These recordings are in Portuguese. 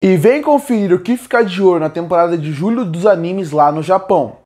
E vem conferir o que ficar de olho na temporada de julho dos animes lá no Japão.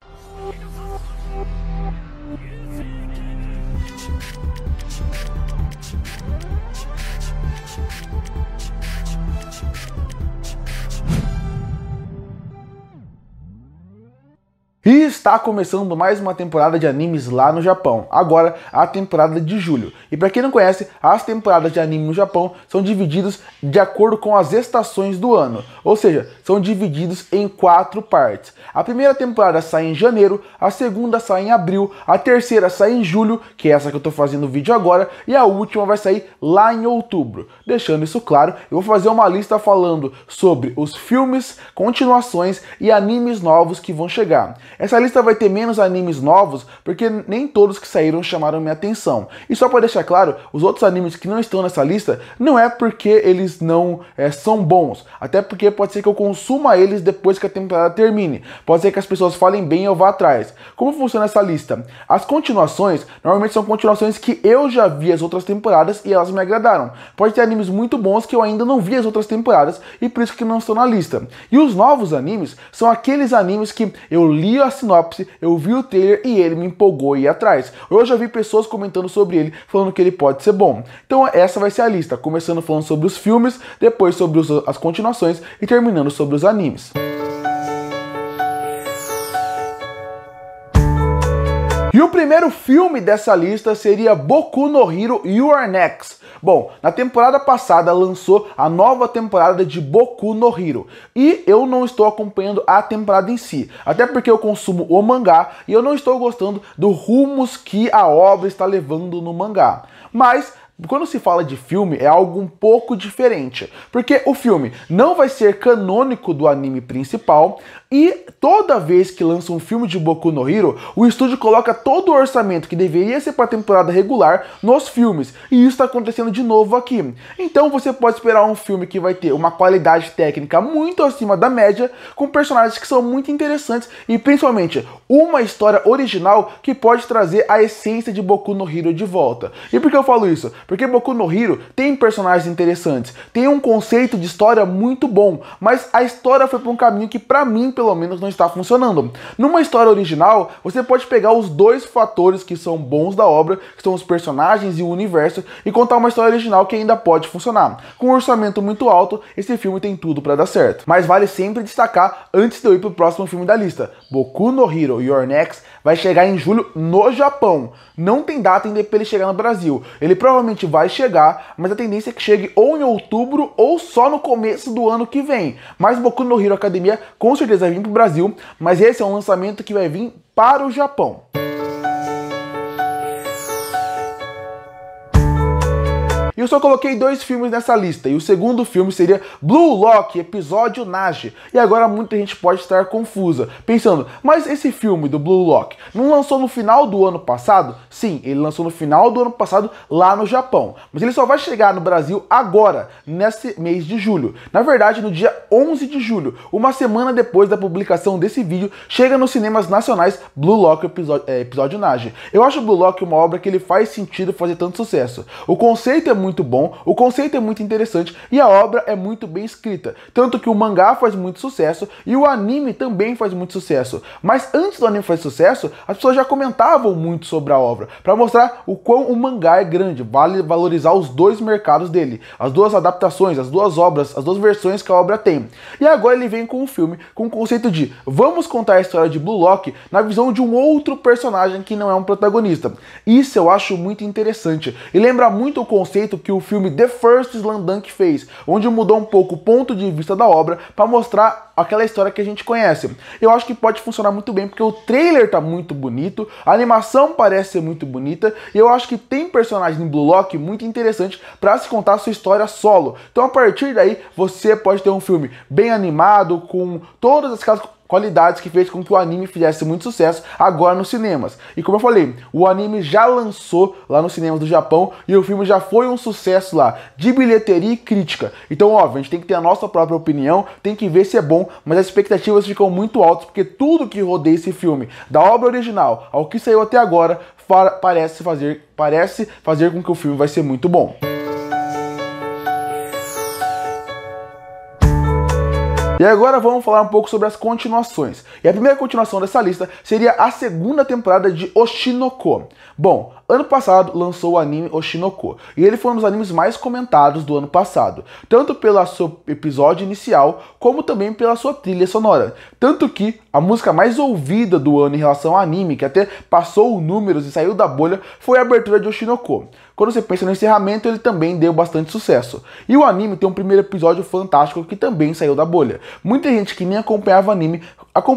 E está começando mais uma temporada de animes lá no Japão. Agora, a temporada de julho. E para quem não conhece, as temporadas de anime no Japão são divididas de acordo com as estações do ano. Ou seja, são divididos em quatro partes. A primeira temporada sai em janeiro, a segunda sai em abril, a terceira sai em julho, que é essa que eu estou fazendo o vídeo agora, e a última vai sair lá em outubro. Deixando isso claro, eu vou fazer uma lista falando sobre os filmes, continuações e animes novos que vão chegar. Essa lista vai ter menos animes novos, porque nem todos que saíram chamaram minha atenção. E só para deixar claro, os outros animes que não estão nessa lista, não é porque eles não é, são bons, até porque pode ser que eu consuma eles depois que a temporada termine. Pode ser que as pessoas falem bem e eu vá atrás. Como funciona essa lista? As continuações, normalmente são continuações que eu já vi as outras temporadas e elas me agradaram. Pode ter animes muito bons que eu ainda não vi as outras temporadas e por isso que não estão na lista. E os novos animes são aqueles animes que eu li a sinopse, eu vi o trailer e ele me empolgou e atrás. Eu já vi pessoas comentando sobre ele, falando que ele pode ser bom. Então essa vai ser a lista, começando falando sobre os filmes, depois sobre os, as continuações e terminando sobre os animes. E o primeiro filme dessa lista seria Boku no Hero You Are Next. Bom, na temporada passada lançou a nova temporada de Boku no Hero. E eu não estou acompanhando a temporada em si. Até porque eu consumo o mangá e eu não estou gostando do rumos que a obra está levando no mangá. Mas quando se fala de filme, é algo um pouco diferente, porque o filme não vai ser canônico do anime principal, e toda vez que lança um filme de Boku no Hero, o estúdio coloca todo o orçamento que deveria ser para a temporada regular nos filmes, e isso está acontecendo de novo aqui. Então você pode esperar um filme que vai ter uma qualidade técnica muito acima da média, com personagens que são muito interessantes e principalmente uma história original que pode trazer a essência de Boku no Hero de volta. E por que eu falo isso? Porque Boku no Hero tem personagens interessantes, tem um conceito de história muito bom, mas a história foi para um caminho que para mim, pelo menos não está funcionando. Numa história original, você pode pegar os dois fatores que são bons da obra, que são os personagens e o universo, e contar uma história original que ainda pode funcionar. Com um orçamento muito alto, esse filme tem tudo para dar certo. Mas vale sempre destacar, antes de eu ir pro próximo filme da lista, Boku no Hero Your Next vai chegar em julho no Japão. Não tem data ainda para ele chegar no Brasil. Ele provavelmente vai chegar, mas a tendência é que chegue ou em outubro ou só no começo do ano que vem. Mas Boku no Hero Academia com certeza vir para o Brasil, mas esse é um lançamento que vai vir para o Japão. eu só coloquei dois filmes nessa lista, e o segundo filme seria Blue Lock, episódio Nage. E agora muita gente pode estar confusa, pensando, mas esse filme do Blue Lock não lançou no final do ano passado? Sim, ele lançou no final do ano passado lá no Japão, mas ele só vai chegar no Brasil agora, nesse mês de julho. Na verdade, no dia 11 de julho, uma semana depois da publicação desse vídeo, chega nos cinemas nacionais Blue Lock, episódio, é, episódio Nage. Eu acho Blue Lock uma obra que ele faz sentido fazer tanto sucesso. O conceito é muito muito bom, o conceito é muito interessante e a obra é muito bem escrita. Tanto que o mangá faz muito sucesso e o anime também faz muito sucesso. Mas antes do anime fazer sucesso, as pessoas já comentavam muito sobre a obra, para mostrar o quão o mangá é grande, vale valorizar os dois mercados dele, as duas adaptações, as duas obras, as duas versões que a obra tem. E agora ele vem com um filme com o conceito de vamos contar a história de Blue Lock na visão de um outro personagem que não é um protagonista. Isso eu acho muito interessante e lembra muito o conceito que o filme The First Dunk fez, onde mudou um pouco o ponto de vista da obra para mostrar aquela história que a gente conhece. Eu acho que pode funcionar muito bem porque o trailer tá muito bonito, a animação parece ser muito bonita e eu acho que tem personagem em Blue Lock muito interessante para se contar sua história solo. Então a partir daí você pode ter um filme bem animado com todas as casas qualidades que fez com que o anime fizesse muito sucesso agora nos cinemas. E como eu falei, o anime já lançou lá nos cinemas do Japão e o filme já foi um sucesso lá, de bilheteria e crítica. Então, óbvio, a gente tem que ter a nossa própria opinião, tem que ver se é bom, mas as expectativas ficam muito altas porque tudo que rodeia esse filme, da obra original ao que saiu até agora, parece fazer, parece fazer com que o filme vai ser muito bom. E agora vamos falar um pouco sobre as continuações. E a primeira continuação dessa lista seria a segunda temporada de Oshinoko. Bom, ano passado lançou o anime Oshinoko, e ele foi um dos animes mais comentados do ano passado, tanto pelo seu episódio inicial, como também pela sua trilha sonora. Tanto que a música mais ouvida do ano em relação ao anime, que até passou números e saiu da bolha, foi a abertura de Oshinoko quando você pensa no encerramento, ele também deu bastante sucesso. E o anime tem um primeiro episódio fantástico que também saiu da bolha. Muita gente que nem acompanhava anime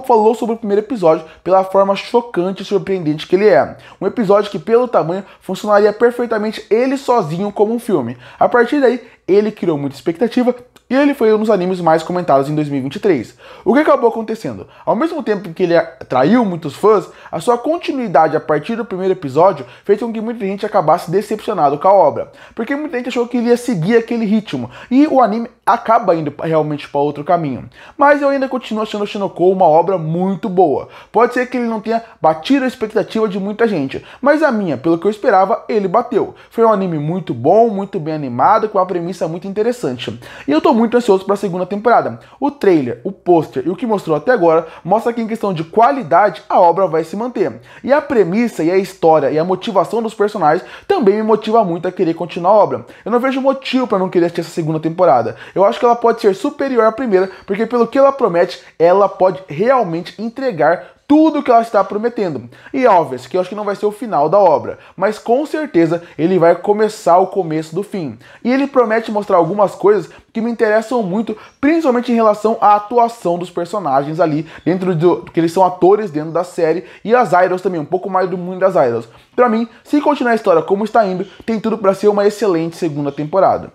falou sobre o primeiro episódio pela forma chocante e surpreendente que ele é. Um episódio que, pelo tamanho, funcionaria perfeitamente ele sozinho como um filme. A partir daí, ele criou muita expectativa e ele foi um dos animes mais comentados em 2023. O que acabou acontecendo? Ao mesmo tempo que ele atraiu muitos fãs, a sua continuidade a partir do primeiro episódio fez com que muita gente acabasse decepcionado com a obra, porque muita gente achou que ele ia seguir aquele ritmo, e o anime acaba indo realmente para outro caminho. Mas eu ainda continuo achando Shinoko uma obra muito boa. Pode ser que ele não tenha batido a expectativa de muita gente, mas a minha, pelo que eu esperava, ele bateu. Foi um anime muito bom, muito bem animado, com uma premissa muito interessante. E eu tô muito ansioso para a segunda temporada. O trailer, o pôster e o que mostrou até agora mostra que em questão de qualidade a obra vai se manter. E a premissa e a história e a motivação dos personagens também me motiva muito a querer continuar a obra. Eu não vejo motivo para não querer assistir essa segunda temporada. Eu acho que ela pode ser superior à primeira, porque pelo que ela promete, ela pode realmente entregar tudo que ela está prometendo. E é óbvio que eu acho que não vai ser o final da obra, mas com certeza ele vai começar o começo do fim. E ele promete mostrar algumas coisas que me interessam muito, principalmente em relação à atuação dos personagens ali dentro do que eles são atores dentro da série e as idols também, um pouco mais do mundo das idols. Para mim, se continuar a história como está indo, tem tudo para ser uma excelente segunda temporada.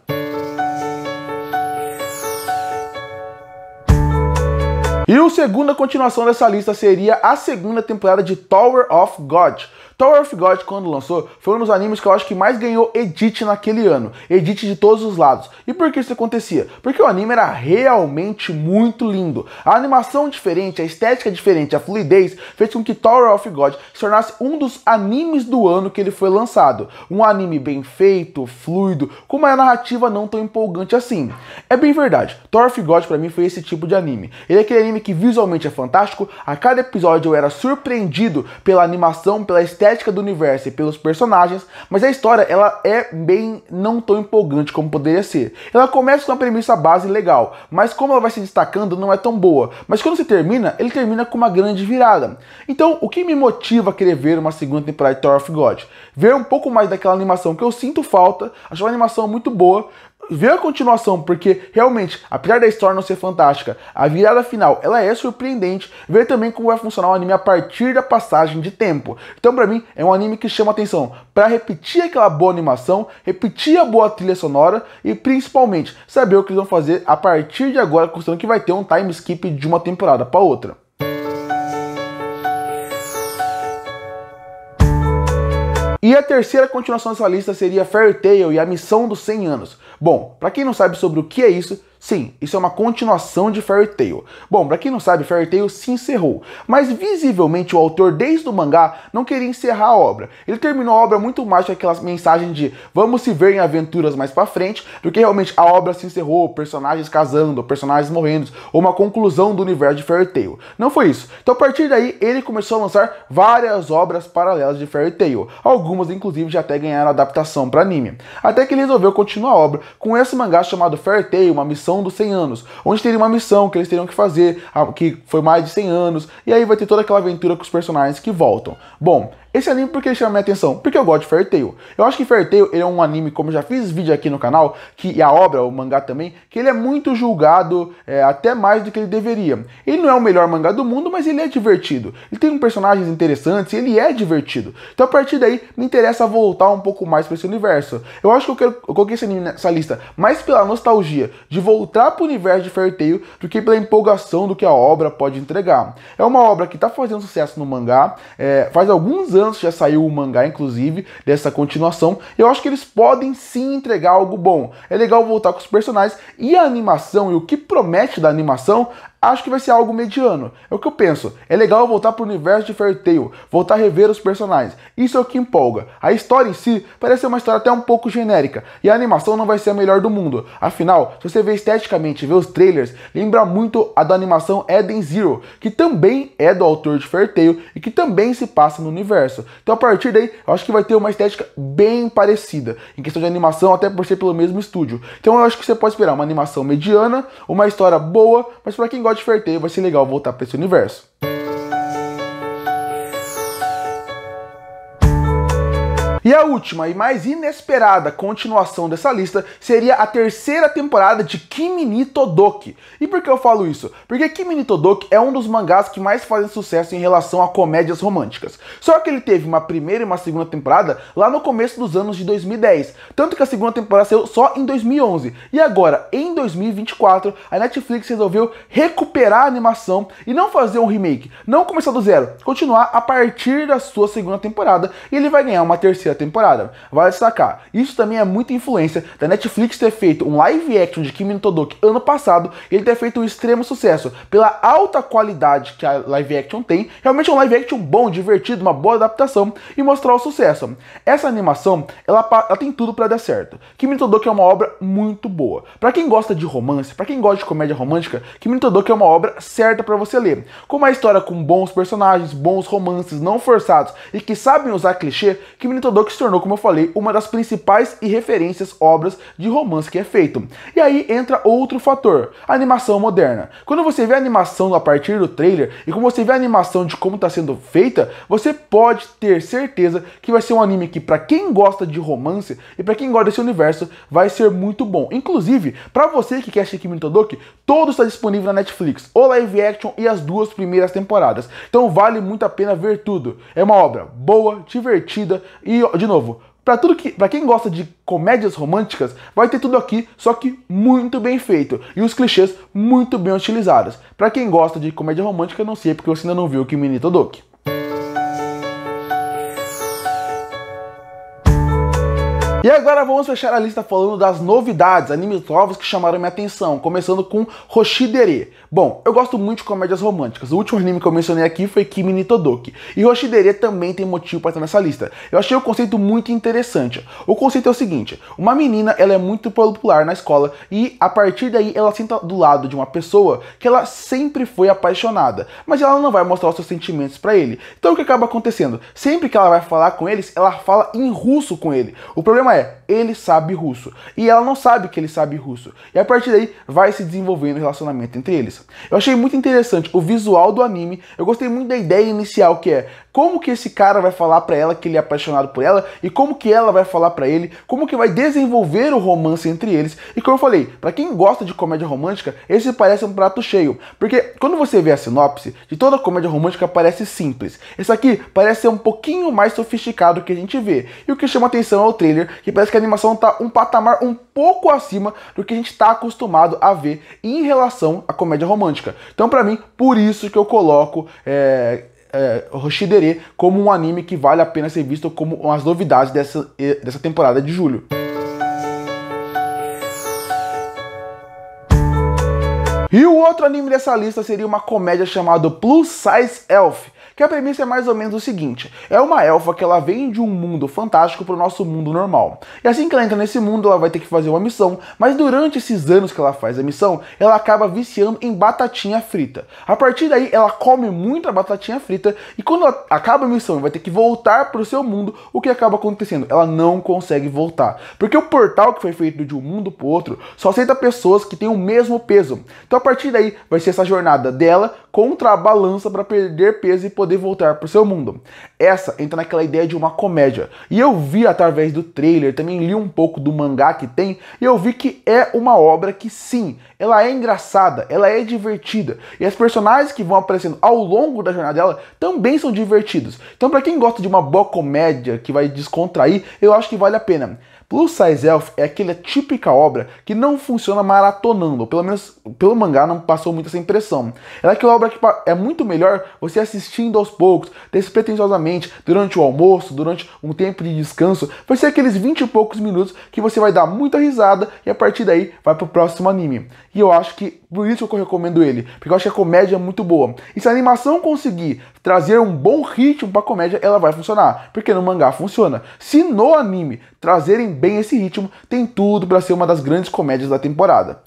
E o segunda continuação dessa lista seria a segunda temporada de Tower of God, Tower of God, quando lançou, foi um dos animes que eu acho que mais ganhou edit naquele ano. Edit de todos os lados. E por que isso acontecia? Porque o anime era realmente muito lindo. A animação diferente, a estética diferente, a fluidez fez com que Tower of God se tornasse um dos animes do ano que ele foi lançado. Um anime bem feito, fluido, com uma narrativa não tão empolgante assim. É bem verdade, Tower of God para mim foi esse tipo de anime. Ele é aquele anime que visualmente é fantástico, a cada episódio eu era surpreendido pela animação, pela estética estética do universo e pelos personagens, mas a história ela é bem não tão empolgante como poderia ser. Ela começa com uma premissa base legal, mas como ela vai se destacando não é tão boa. Mas quando se termina, ele termina com uma grande virada. Então, o que me motiva a querer ver uma segunda temporada de Tower of God? Ver um pouco mais daquela animação que eu sinto falta, acho uma animação muito boa, ver a continuação, porque realmente, apesar da história não ser fantástica, a virada final ela é surpreendente, ver também como vai funcionar o anime a partir da passagem de tempo. Então, para mim, é um anime que chama atenção para repetir aquela boa animação, repetir a boa trilha sonora e principalmente saber o que eles vão fazer a partir de agora, considerando que vai ter um time skip de uma temporada para outra. E a terceira continuação dessa lista seria Fairy Tale e a Missão dos 100 Anos. Bom, para quem não sabe sobre o que é isso, Sim, isso é uma continuação de Fairy Tail. Bom, para quem não sabe, Fairy Tail se encerrou, mas visivelmente o autor desde o mangá não queria encerrar a obra. Ele terminou a obra muito mais com aquelas mensagens de vamos se ver em aventuras mais para frente, do que realmente a obra se encerrou, personagens casando, personagens morrendo, ou uma conclusão do universo de Fairy Tail. Não foi isso. Então a partir daí ele começou a lançar várias obras paralelas de Fairy Tail, algumas inclusive já até ganharam adaptação para anime. Até que ele resolveu continuar a obra com esse mangá chamado Fairy Tail, uma missão dos 100 anos, onde teria uma missão que eles teriam que fazer, que foi mais de 100 anos, e aí vai ter toda aquela aventura com os personagens que voltam. Bom, esse anime por que chama minha atenção? Porque eu gosto de Fairy Tail. Eu acho que Fairy Tail é um anime, como eu já fiz vídeo aqui no canal, que e a obra, o mangá também, que ele é muito julgado, é, até mais do que ele deveria. Ele não é o melhor mangá do mundo, mas ele é divertido. Ele tem personagens interessantes, ele é divertido. Então a partir daí me interessa voltar um pouco mais para esse universo. Eu acho que eu, quero, eu coloquei esse anime nessa lista mais pela nostalgia de voltar para o universo de Fairy Tail do que pela empolgação do que a obra pode entregar. É uma obra que está fazendo sucesso no mangá, é, faz alguns anos anos já saiu o mangá, inclusive, dessa continuação. Eu acho que eles podem sim entregar algo bom. É legal voltar com os personagens e a animação e o que promete da animação acho que vai ser algo mediano. É o que eu penso. É legal voltar pro universo de Fairy Tail, voltar a rever os personagens. Isso é o que empolga. A história em si parece uma história até um pouco genérica, e a animação não vai ser a melhor do mundo. Afinal, se você vê esteticamente, vê os trailers, lembra muito a da animação Eden Zero, que também é do autor de Fairy Tail e que também se passa no universo. Então a partir daí, eu acho que vai ter uma estética bem parecida em questão de animação, até por ser pelo mesmo estúdio. Então eu acho que você pode esperar uma animação mediana, uma história boa, mas para quem gosta gosta de ferteio, vai ser legal voltar para esse universo. E a última e mais inesperada continuação dessa lista seria a terceira temporada de Kimi Todoki. E por que eu falo isso? Porque Kimi Todoki é um dos mangás que mais fazem sucesso em relação a comédias românticas. Só que ele teve uma primeira e uma segunda temporada lá no começo dos anos de 2010, tanto que a segunda temporada saiu só em 2011. E agora, em 2024, a Netflix resolveu recuperar a animação e não fazer um remake, não começar do zero, continuar a partir da sua segunda temporada e ele vai ganhar uma terceira temporada. Vale destacar, isso também é muita influência da Netflix ter feito um live action de Kimi no Todoki ano passado e ele ter feito um extremo sucesso pela alta qualidade que a live action tem. Realmente é um live action bom, divertido, uma boa adaptação e mostrar o sucesso. Essa animação, ela, ela tem tudo para dar certo. Kimi no Todoki é uma obra muito boa. Para quem gosta de romance, para quem gosta de comédia romântica, Kimi no Todoki é uma obra certa para você ler. Com uma história com bons personagens, bons romances não forçados e que sabem usar clichê, Kimi no Todoki que se tornou, como eu falei, uma das principais e referências obras de romance que é feito. E aí entra outro fator, a animação moderna. Quando você vê a animação a partir do trailer e como você vê a animação de como está sendo feita, você pode ter certeza que vai ser um anime que para quem gosta de romance e para quem gosta desse universo vai ser muito bom. Inclusive, para você que quer Shikimi no Todoki, todo está disponível na Netflix, o live action e as duas primeiras temporadas. Então vale muito a pena ver tudo. É uma obra boa, divertida e de novo, para tudo que, para quem gosta de comédias românticas, vai ter tudo aqui, só que muito bem feito e os clichês muito bem utilizados. Para quem gosta de comédia romântica, não sei porque você ainda não viu o Kimi Todoki. E agora vamos fechar a lista falando das novidades, animes novos que chamaram minha atenção, começando com Roshidere. Bom, eu gosto muito de comédias românticas. O último anime que eu mencionei aqui foi Kimi ni Todoki, e Roshidere também tem motivo para estar nessa lista. Eu achei o conceito muito interessante. O conceito é o seguinte: uma menina, ela é muito popular na escola e a partir daí ela senta do lado de uma pessoa que ela sempre foi apaixonada, mas ela não vai mostrar os seus sentimentos para ele. Então o que acaba acontecendo? Sempre que ela vai falar com eles, ela fala em russo com ele. O problema é, ele sabe russo. E ela não sabe que ele sabe russo. E a partir daí vai se desenvolvendo o relacionamento entre eles. Eu achei muito interessante o visual do anime. Eu gostei muito da ideia inicial que é como que esse cara vai falar para ela que ele é apaixonado por ela e como que ela vai falar para ele? Como que vai desenvolver o romance entre eles? E como eu falei, para quem gosta de comédia romântica, esse parece um prato cheio, porque quando você vê a sinopse de toda comédia romântica parece simples. Esse aqui parece ser um pouquinho mais sofisticado que a gente vê. E o que chama atenção é o trailer, que parece que a animação tá um patamar um pouco acima do que a gente está acostumado a ver em relação à comédia romântica. Então, para mim, por isso que eu coloco é, é, como um anime que vale a pena ser visto como as novidades dessa, dessa temporada de julho. E o outro anime dessa lista seria uma comédia chamada Plus Size Elf, que a premissa é mais ou menos o seguinte: é uma elfa que ela vem de um mundo fantástico para o nosso mundo normal. E assim que ela entra nesse mundo, ela vai ter que fazer uma missão, mas durante esses anos que ela faz a missão, ela acaba viciando em batatinha frita. A partir daí, ela come muita batatinha frita e quando ela acaba a missão e vai ter que voltar para o seu mundo, o que acaba acontecendo? Ela não consegue voltar, porque o portal que foi feito de um mundo para outro só aceita pessoas que têm o mesmo peso. Então a partir daí vai ser essa jornada dela contra a balança para perder peso e poder voltar pro seu mundo. Essa entra naquela ideia de uma comédia. E eu vi através do trailer, também li um pouco do mangá que tem, e eu vi que é uma obra que sim, ela é engraçada, ela é divertida. E as personagens que vão aparecendo ao longo da jornada dela também são divertidos. Então, para quem gosta de uma boa comédia que vai descontrair, eu acho que vale a pena. Plus Size Elf é aquela típica obra que não funciona maratonando, pelo menos pelo mangá não passou muito essa impressão. Ela é aquela obra que é muito melhor você assistindo aos poucos, despretensiosamente, durante o almoço, durante um tempo de descanso. Vai ser aqueles 20 e poucos minutos que você vai dar muita risada e a partir daí vai pro próximo anime. E eu acho que por isso que eu recomendo ele, porque eu acho que a comédia é muito boa. E se a animação conseguir trazer um bom ritmo pra comédia, ela vai funcionar, porque no mangá funciona. Se no anime trazerem bem esse ritmo, tem tudo para ser uma das grandes comédias da temporada.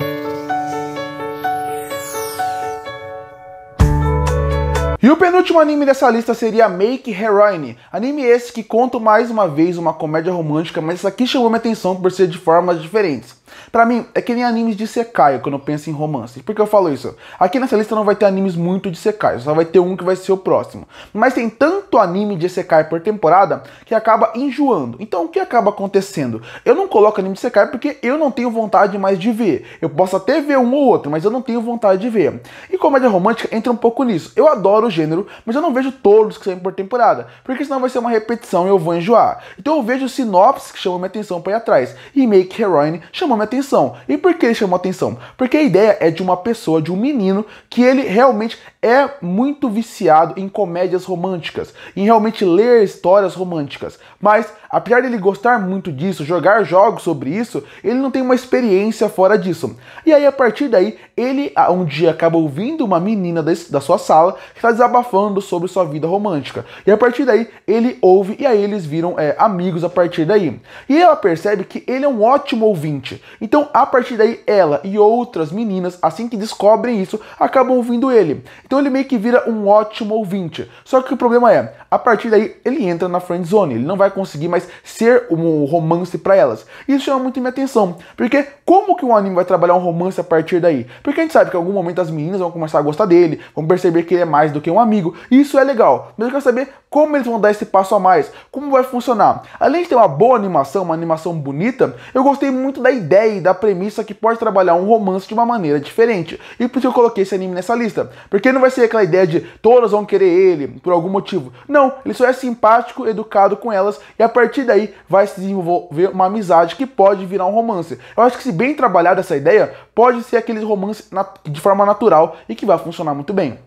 E o penúltimo anime dessa lista seria Make Heroine, anime esse que conta mais uma vez uma comédia romântica, mas essa aqui chamou minha atenção por ser de formas diferentes. Para mim, é que nem animes de Sekai quando eu penso em romance. Por que eu falo isso? Aqui nessa lista não vai ter animes muito de Sekai, só vai ter um que vai ser o próximo. Mas tem tanto anime de Sekai por temporada que acaba enjoando. Então o que acaba acontecendo? Eu não coloco anime de Sekai porque eu não tenho vontade mais de ver. Eu posso até ver um ou outro, mas eu não tenho vontade de ver. E comédia romântica entra um pouco nisso. Eu adoro gênero, mas eu não vejo todos que saem por temporada, porque senão vai ser uma repetição e eu vou enjoar. Então eu vejo sinopses que chamam minha atenção para ir atrás, e Make Heroine chamou minha atenção. E por que ele chamou atenção? Porque a ideia é de uma pessoa, de um menino, que ele realmente é muito viciado em comédias românticas, em realmente ler histórias românticas. Mas, apesar dele gostar muito disso, jogar jogos sobre isso, ele não tem uma experiência fora disso. E aí, a partir daí, ele ah, um dia acaba ouvindo uma menina da sua sala que está desabafando sobre sua vida romântica. E a partir daí, ele ouve e aí eles viram é, amigos a partir daí. E ela percebe que ele é um ótimo ouvinte. Então, a partir daí, ela e outras meninas, assim que descobrem isso, acabam ouvindo ele. Então, ele meio que vira um ótimo ouvinte. Só que o problema é, a partir daí, ele entra na friend zone. Ele não vai conseguir mais ser um romance para elas. Isso chama muito minha atenção, porque como que um anime vai trabalhar um romance a partir daí? Porque a gente sabe que em algum momento as meninas vão começar a gostar dele, vão perceber que ele é mais do que um amigo. Isso é legal, mas eu quero saber como eles vão dar esse passo a mais, como vai funcionar. Além de ter uma boa animação, uma animação bonita, eu gostei muito da ideia e da premissa que pode trabalhar um romance de uma maneira diferente. E por isso eu coloquei esse anime nessa lista. Porque não vai ser aquela ideia de todas vão querer ele por algum motivo. Não, ele só é simpático, educado com elas e a partir daí vai se desenvolver uma amizade que pode virar um romance. Eu acho que se bem trabalhada essa ideia, pode ser aquele romance de forma natural e que vai funcionar muito bem.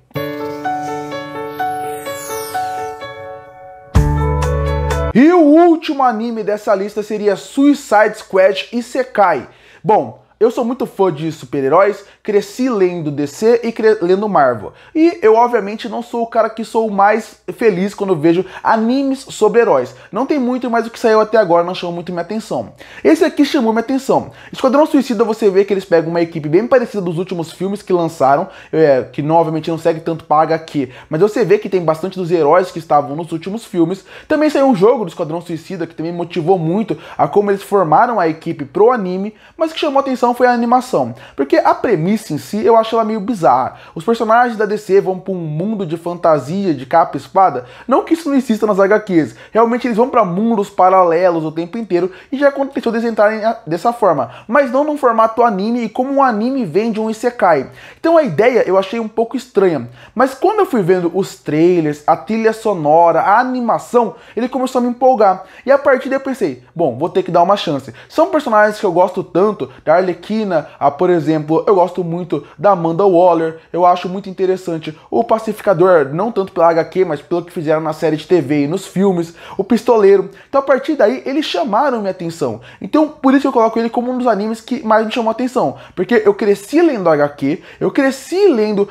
E o último anime dessa lista seria Suicide Squad e Sekai. Bom, eu sou muito fã de super-heróis, cresci lendo DC e cre... lendo Marvel. E eu, obviamente, não sou o cara que sou mais feliz quando vejo animes sobre heróis. Não tem muito, mas o que saiu até agora não chamou muito minha atenção. Esse aqui chamou minha atenção. Esquadrão Suicida, você vê que eles pegam uma equipe bem parecida dos últimos filmes que lançaram, é, que novamente obviamente não segue tanto paga aqui, mas você vê que tem bastante dos heróis que estavam nos últimos filmes. Também saiu um jogo do Esquadrão Suicida, que também motivou muito a como eles formaram a equipe pro anime, mas que chamou atenção foi a animação, porque a premissa em si eu acho ela meio bizarra. Os personagens da DC vão para um mundo de fantasia, de capa e espada, não que isso não exista nas HQs, realmente eles vão para mundos paralelos o tempo inteiro e já aconteceu deles entrarem ah, dessa forma, mas não num formato anime e como um anime vem de um isekai. Então a ideia eu achei um pouco estranha, mas quando eu fui vendo os trailers, a trilha sonora, a animação, ele começou a me empolgar. E a partir daí eu pensei, bom, vou ter que dar uma chance. São personagens que eu gosto tanto, da Harley Arlequina, a, ah, por exemplo, eu gosto muito da Amanda Waller, eu acho muito interessante. O Pacificador, não tanto pela HQ, mas pelo que fizeram na série de TV e nos filmes. O Pistoleiro. Então, a partir daí, eles chamaram minha atenção. Então, por isso eu coloco ele como um dos animes que mais me chamou a atenção. Porque eu cresci lendo HQ, eu cresci lendo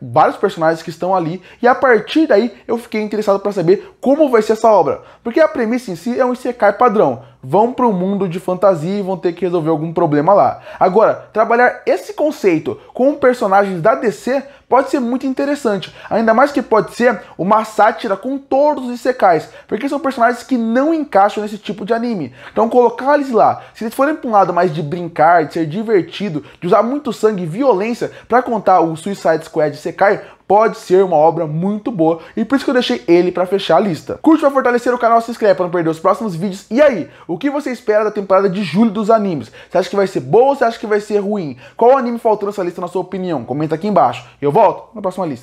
vários personagens que estão ali, e a partir daí eu fiquei interessado para saber como vai ser essa obra. Porque a premissa em si é um Isekai padrão vão para o mundo de fantasia e vão ter que resolver algum problema lá. Agora, trabalhar esse conceito com personagens da DC pode ser muito interessante. Ainda mais que pode ser uma sátira com todos os isekais, porque são personagens que não encaixam nesse tipo de anime. Então colocar eles lá, se eles forem para um lado mais de brincar, de ser divertido, de usar muito sangue e violência para contar o Suicide Squad Isekai, pode ser uma obra muito boa e por isso que eu deixei ele para fechar a lista. Curte para fortalecer o canal, se inscreve para não perder os próximos vídeos. E aí, o que você espera da temporada de julho dos animes? Você acha que vai ser boa ou você acha que vai ser ruim? Qual anime faltou nessa lista na sua opinião? Comenta aqui embaixo. Eu volto na próxima lista.